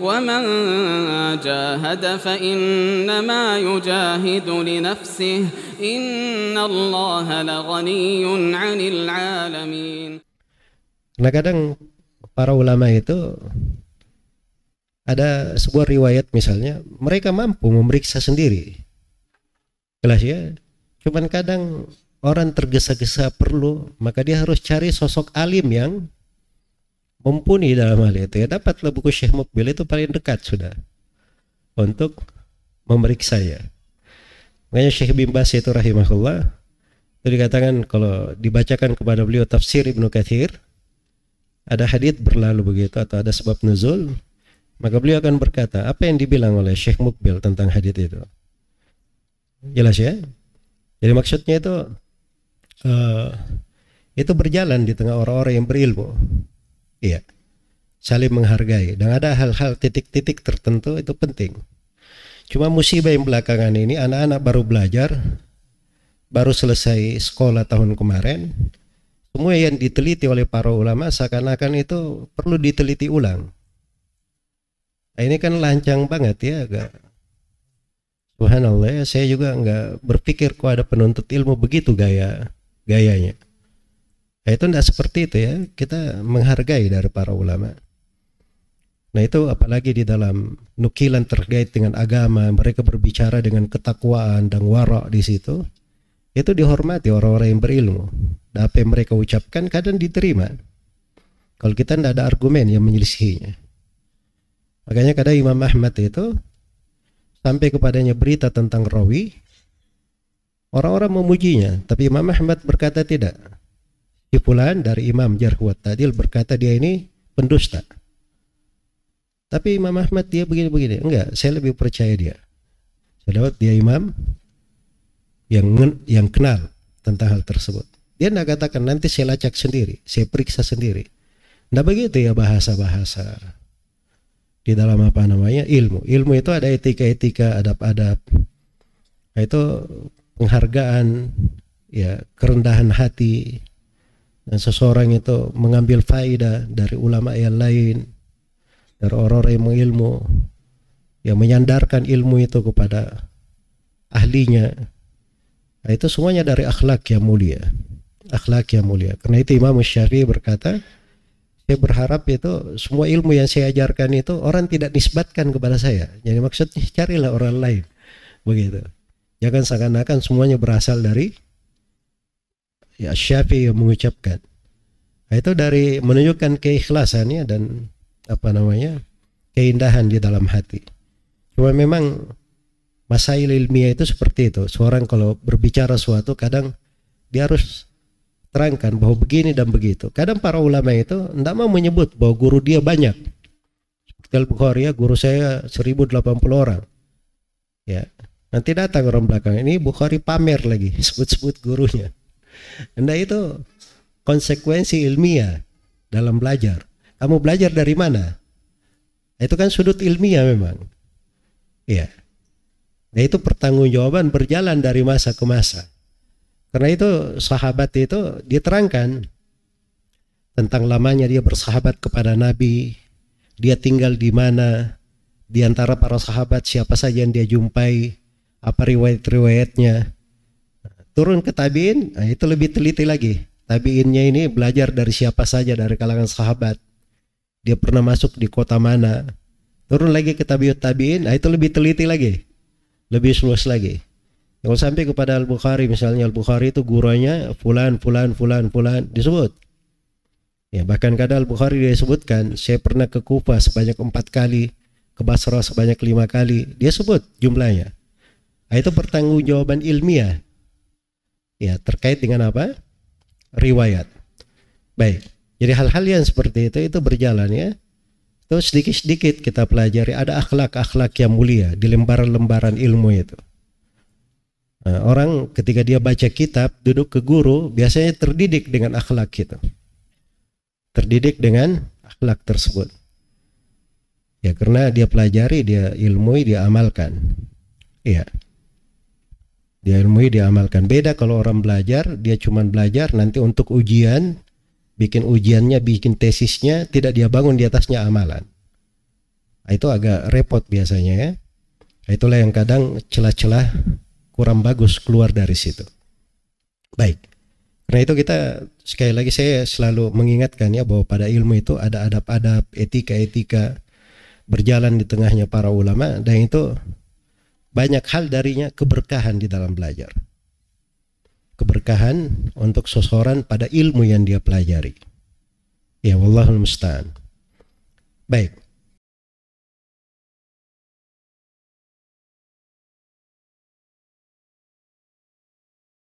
ومن جاهد فإنما يجاهد لنفسه إن الله لغني عن العالمين Nah kadang para ulama itu ada sebuah riwayat misalnya mereka mampu memeriksa sendiri jelas ya cuman kadang orang tergesa-gesa perlu maka dia harus cari sosok alim yang mumpuni dalam hal itu ya dapatlah buku Syekh Mukbil itu paling dekat sudah untuk memeriksa ya makanya Syekh Bimbas Bas itu rahimahullah itu dikatakan kalau dibacakan kepada beliau tafsir Ibnu Kathir ada hadit berlalu begitu atau ada sebab nuzul maka beliau akan berkata apa yang dibilang oleh Syekh Mukbil tentang hadit itu jelas ya jadi maksudnya itu uh, itu berjalan di tengah orang-orang yang berilmu Iya. Saling menghargai. Dan ada hal-hal titik-titik tertentu itu penting. Cuma musibah yang belakangan ini anak-anak baru belajar, baru selesai sekolah tahun kemarin, semua yang diteliti oleh para ulama seakan-akan itu perlu diteliti ulang. Nah, ini kan lancang banget ya agak Subhanallah ya, saya juga nggak berpikir kok ada penuntut ilmu begitu gaya gayanya. Nah, itu tidak seperti itu ya. Kita menghargai dari para ulama. Nah itu apalagi di dalam nukilan terkait dengan agama, mereka berbicara dengan ketakwaan dan warak di situ. Itu dihormati orang-orang yang berilmu. Dan nah, apa yang mereka ucapkan kadang diterima. Kalau kita tidak ada argumen yang menyelisihinya. Makanya kadang Imam Ahmad itu sampai kepadanya berita tentang rawi, orang-orang memujinya. Tapi Imam Ahmad berkata tidak Kipulan dari Imam Jarhuat Tadil berkata dia ini pendusta. Tapi Imam Ahmad dia begini-begini. Enggak, saya lebih percaya dia. Saya lewat dia imam yang yang kenal tentang hal tersebut. Dia tidak katakan nanti saya lacak sendiri, saya periksa sendiri. Tidak begitu ya bahasa-bahasa di dalam apa namanya ilmu. Ilmu itu ada etika-etika, adab-adab. Nah, itu penghargaan, ya kerendahan hati, dan seseorang itu mengambil faidah dari ulama yang lain dari orang-orang yang mengilmu yang menyandarkan ilmu itu kepada ahlinya nah, itu semuanya dari akhlak yang mulia akhlak yang mulia karena itu Imam Syafi'i berkata saya berharap itu semua ilmu yang saya ajarkan itu orang tidak nisbatkan kepada saya jadi maksudnya carilah orang lain begitu jangan seakan-akan semuanya berasal dari ya Syafi'i mengucapkan nah, itu dari menunjukkan keikhlasannya dan apa namanya keindahan di dalam hati cuma memang masail ilmiah itu seperti itu seorang kalau berbicara suatu kadang dia harus terangkan bahwa begini dan begitu kadang para ulama itu tidak mau menyebut bahwa guru dia banyak seperti Al-Bukhari ya guru saya 1080 orang ya nanti datang orang belakang ini Bukhari pamer lagi sebut-sebut gurunya Nah itu konsekuensi ilmiah dalam belajar. Kamu belajar dari mana? Itu kan sudut ilmiah memang. Iya. Nah itu pertanggungjawaban berjalan dari masa ke masa. Karena itu sahabat itu diterangkan tentang lamanya dia bersahabat kepada Nabi, dia tinggal di mana, di antara para sahabat siapa saja yang dia jumpai, apa riwayat-riwayatnya turun ke tabiin nah itu lebih teliti lagi tabiinnya ini belajar dari siapa saja dari kalangan sahabat dia pernah masuk di kota mana turun lagi ke tabiut tabiin nah itu lebih teliti lagi lebih luas lagi kalau sampai kepada Al Bukhari misalnya Al Bukhari itu gurunya fulan fulan fulan fulan disebut ya bahkan kadang Al Bukhari dia sebutkan saya pernah ke Kufa sebanyak empat kali ke Basra sebanyak lima kali dia sebut jumlahnya nah, itu pertanggungjawaban ilmiah ya terkait dengan apa riwayat baik jadi hal-hal yang seperti itu itu berjalan ya itu sedikit-sedikit kita pelajari ada akhlak-akhlak yang mulia di lembaran-lembaran ilmu itu nah, orang ketika dia baca kitab duduk ke guru biasanya terdidik dengan akhlak itu terdidik dengan akhlak tersebut ya karena dia pelajari dia ilmui dia amalkan ya dia ilmui, diamalkan. Beda kalau orang belajar, dia cuma belajar nanti untuk ujian, bikin ujiannya, bikin tesisnya, tidak dia bangun di atasnya amalan. Nah, itu agak repot biasanya ya. Nah, itulah yang kadang celah-celah kurang bagus keluar dari situ. Baik. Karena itu kita sekali lagi saya selalu mengingatkan ya bahwa pada ilmu itu ada adab-adab, etika-etika berjalan di tengahnya para ulama dan itu banyak hal darinya keberkahan di dalam belajar. Keberkahan untuk seseorang pada ilmu yang dia pelajari. Ya wallahul musta'an. Baik,